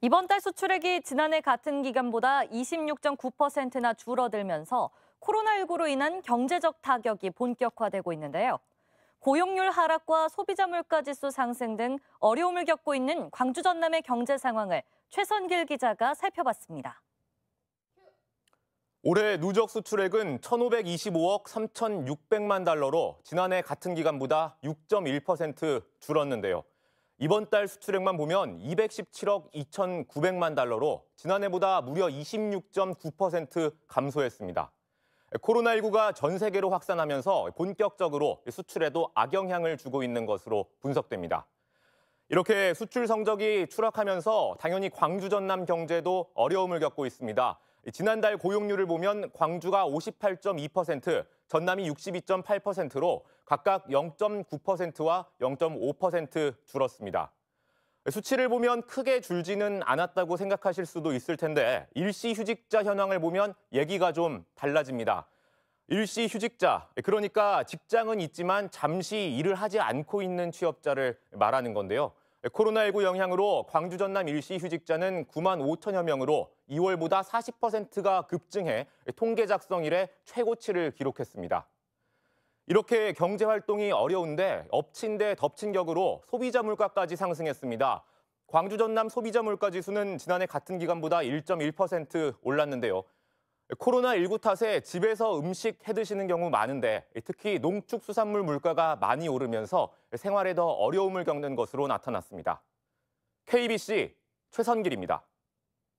이번 달 수출액이 지난해 같은 기간보다 26.9%나 줄어들면서 코로나19로 인한 경제적 타격이 본격화되고 있는데요. 고용률 하락과 소비자 물가 지수 상승 등 어려움을 겪고 있는 광주 전남의 경제 상황을 최선길 기자가 살펴봤습니다. 올해 누적 수출액은 1,525억 3,600만 달러로 지난해 같은 기간보다 6.1% 줄었는데요. 이번 달 수출액만 보면 217억 2,900만 달러로 지난해보다 무려 26.9% 감소했습니다. 코로나19가 전 세계로 확산하면서 본격적으로 수출에도 악영향을 주고 있는 것으로 분석됩니다. 이렇게 수출 성적이 추락하면서 당연히 광주 전남 경제도 어려움을 겪고 있습니다. 지난달 고용률을 보면 광주가 58.2%, 전남이 62.8%로 각각 0.9%와 0.5% 줄었습니다. 수치를 보면 크게 줄지는 않았다고 생각하실 수도 있을 텐데 일시 휴직자 현황을 보면 얘기가 좀 달라집니다. 일시 휴직자, 그러니까 직장은 있지만 잠시 일을 하지 않고 있는 취업자를 말하는 건데요. 코로나19 영향으로 광주 전남 일시 휴직자는 9만 5천여 명으로 2월보다 40%가 급증해 통계 작성 이래 최고치를 기록했습니다. 이렇게 경제 활동이 어려운데 엎친 데 덮친 격으로 소비자 물가까지 상승했습니다. 광주 전남 소비자 물가 지수는 지난해 같은 기간보다 1.1% 올랐는데요. 코로나19 탓에 집에서 음식 해드시는 경우 많은데 특히 농축수산물 물가가 많이 오르면서 생활에 더 어려움을 겪는 것으로 나타났습니다. KBC 최선길입니다.